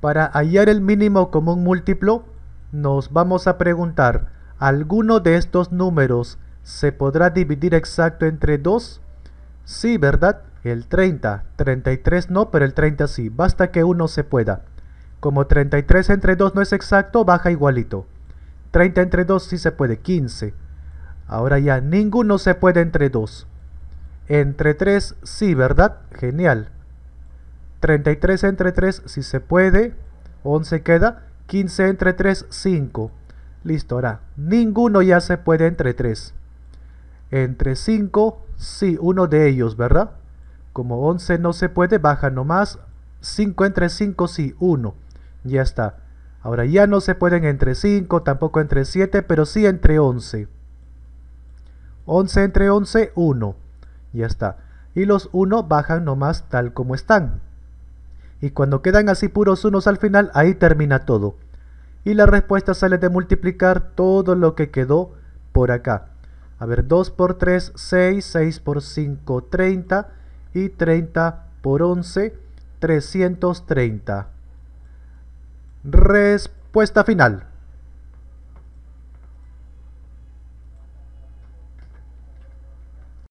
Para hallar el mínimo común múltiplo, nos vamos a preguntar, ¿alguno de estos números se podrá dividir exacto entre 2? Sí, ¿verdad? El 30, 33 no, pero el 30 sí, basta que uno se pueda. Como 33 entre 2 no es exacto, baja igualito. 30 entre 2 sí se puede, 15. Ahora ya, ninguno se puede entre 2. Entre 3 sí, ¿verdad? Genial. 33 entre 3 si se puede, 11 queda, 15 entre 3, 5. Listo, ahora, ninguno ya se puede entre 3. Entre 5, sí, uno de ellos, ¿verdad? Como 11 no se puede, baja nomás. 5 entre 5, sí, 1. Ya está. Ahora ya no se pueden entre 5, tampoco entre 7, pero sí entre 11. 11 entre 11, 1. Ya está. Y los 1 bajan nomás tal como están y cuando quedan así puros unos al final, ahí termina todo. Y la respuesta sale de multiplicar todo lo que quedó por acá. A ver, 2 por 3, 6, 6 por 5, 30 y 30 por 11, 330. Respuesta final.